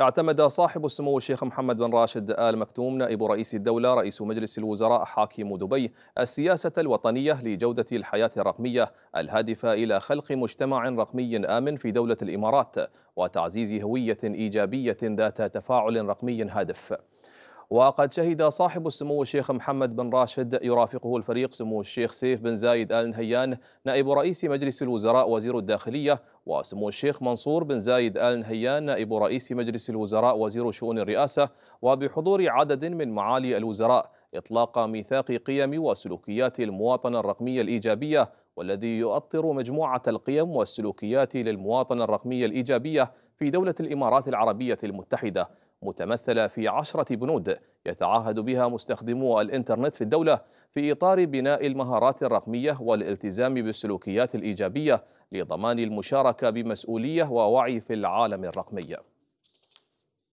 اعتمد صاحب السمو الشيخ محمد بن راشد آل مكتوم نائب رئيس الدولة رئيس مجلس الوزراء حاكم دبي السياسة الوطنية لجودة الحياة الرقمية الهادفة إلى خلق مجتمع رقمي آمن في دولة الإمارات وتعزيز هوية إيجابية ذات تفاعل رقمي هادف وقد شهد صاحب السمو الشيخ محمد بن راشد يرافقه الفريق سمو الشيخ سيف بن زايد آل نهيان نائب رئيس مجلس الوزراء وزير الداخلية وسمو الشيخ منصور بن زايد آل نهيان نائب رئيس مجلس الوزراء وزير شؤون الرئاسة وبحضور عدد من معالي الوزراء إطلاق ميثاق قيم وسلوكيات المواطنة الرقمية الإيجابية والذي يؤطر مجموعة القيم والسلوكيات للمواطنة الرقمية الإيجابية في دولة الإمارات العربية المتحدة متمثلة في عشرة بنود يتعهد بها مستخدمو الإنترنت في الدولة في إطار بناء المهارات الرقمية والالتزام بالسلوكيات الإيجابية لضمان المشاركة بمسؤولية ووعي في العالم الرقمي